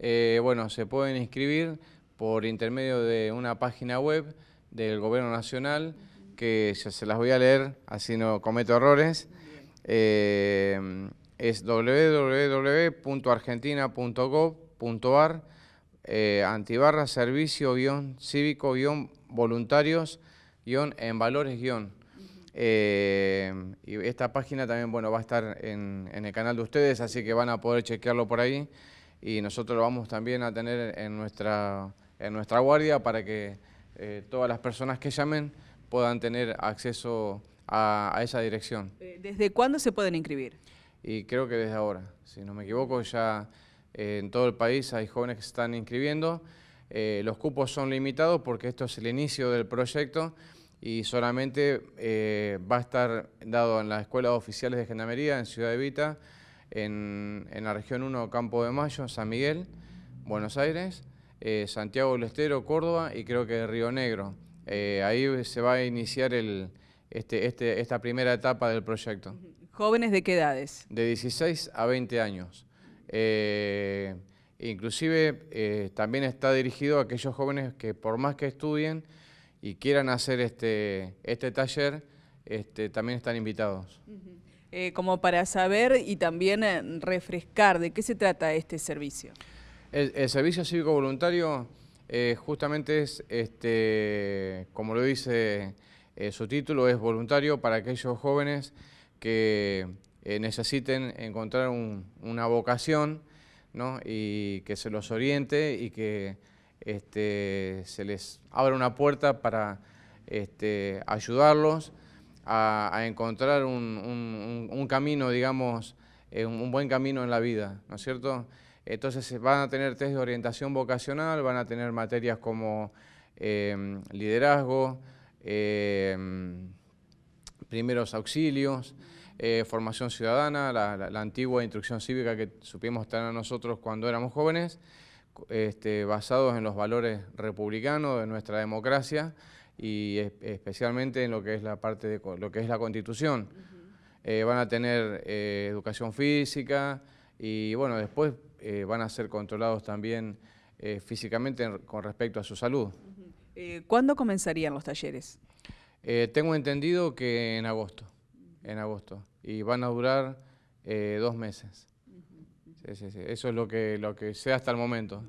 Eh, bueno, se pueden inscribir por intermedio de una página web del Gobierno Nacional, que ya se las voy a leer, así no cometo errores. Eh, es www.argentina.gov.ar eh, antibarra servicio guión cívico voluntarios en valores eh, y esta página también va a estar en el canal de ustedes, así que van a poder chequearlo por ahí y nosotros lo vamos también a tener en nuestra, en nuestra guardia para que eh, todas las personas que llamen puedan tener acceso a, esa dirección. Eh, ¿Desde cuándo se pueden inscribir? Y creo que desde ahora, si no me equivoco, ya eh, en todo el país hay jóvenes que se están inscribiendo. los cupos son limitados porque esto es el inicio del proyecto y solamente va a estar dado en las escuelas oficiales de gendarmería en Ciudad de Vita, en, la región 1 Campo de Mayo, San Miguel, Buenos Aires, eh, Santiago del Estero, Córdoba y creo que Río Negro. Eh, ahí se va a iniciar el, este, este, esta primera etapa del proyecto. ¿Jóvenes de qué edades? De 16 a 20 años. Eh, inclusive también está dirigido a aquellos jóvenes que por más que estudien y quieran hacer este, este taller, este, también están invitados. Eh, como para saber y también eh, refrescar de qué se trata este servicio. El, servicio cívico voluntario eh, justamente es, este, como lo dice su título, es voluntario para aquellos jóvenes que necesiten encontrar una vocación ¿no? y que se los oriente y que este, se les abra una puerta para este, ayudarlos a, encontrar un, camino, digamos, eh, un buen camino en la vida, ¿no es cierto? Entonces eh, van a tener test de orientación vocacional, van a tener materias como em, liderazgo, em, primeros auxilios, eh, formación ciudadana, la, antigua instrucción cívica que supimos tener nosotros cuando éramos jóvenes, este, basados en los valores republicanos de nuestra democracia, y especialmente en lo que es la parte de lo que es la constitución. Eh, van a tener eh, educación física y bueno, después eh, van a ser controlados también físicamente con respecto a su salud. ¿Cuándo comenzarían los talleres? tengo entendido que en agosto, en agosto, y van a durar dos meses. Eso es lo que, lo que sé hasta el momento.